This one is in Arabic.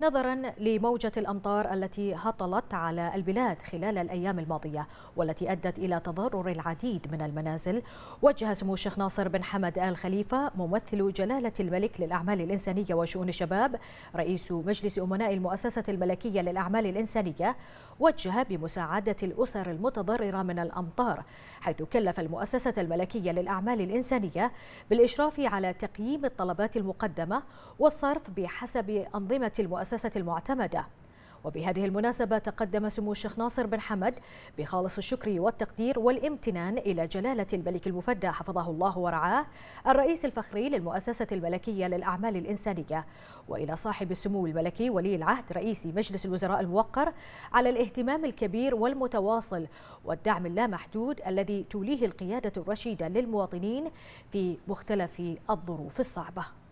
نظرا لموجة الأمطار التي هطلت على البلاد خلال الأيام الماضية والتي أدت إلى تضرر العديد من المنازل وجه سمو الشيخ ناصر بن حمد آل خليفة ممثل جلالة الملك للأعمال الإنسانية وشؤون الشباب رئيس مجلس أمناء المؤسسة الملكية للأعمال الإنسانية وجه بمساعدة الأسر المتضررة من الأمطار حيث كلف المؤسسة الملكية للأعمال الإنسانية بالإشراف على تقييم الطلبات المقدمة والصرف بحسب أنظمة المؤسسة المؤسسة المعتمدة وبهذه المناسبة تقدم سمو الشيخ ناصر بن حمد بخالص الشكر والتقدير والامتنان إلى جلالة الملك المفدى حفظه الله ورعاه الرئيس الفخري للمؤسسة الملكية للأعمال الإنسانية وإلى صاحب السمو الملكي ولي العهد رئيس مجلس الوزراء الموقر على الاهتمام الكبير والمتواصل والدعم اللامحدود الذي توليه القيادة الرشيدة للمواطنين في مختلف الظروف الصعبة